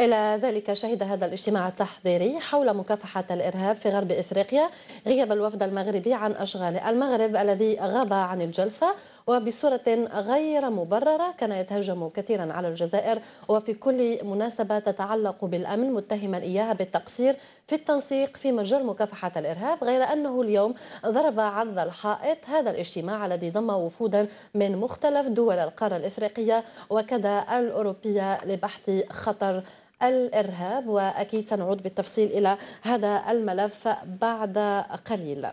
إلى ذلك شهد هذا الاجتماع التحضيري حول مكافحة الإرهاب في غرب إفريقيا غياب الوفد المغربي عن أشغال المغرب الذي غاب عن الجلسة وبصورة غير مبررة كان يتهجم كثيرا على الجزائر وفي كل مناسبة تتعلق بالأمن متهما إياها بالتقصير في التنسيق في مجال مكافحة الإرهاب غير أنه اليوم ضرب عرض الحائط هذا الاجتماع الذي ضم وفودا من مختلف دول القارة الإفريقية وكذا الأوروبية لبحث خطر الإرهاب وأكيد سنعود بالتفصيل إلى هذا الملف بعد قليل